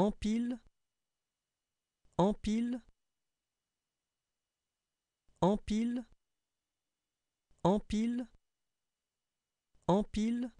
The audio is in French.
empile empile empile empile empile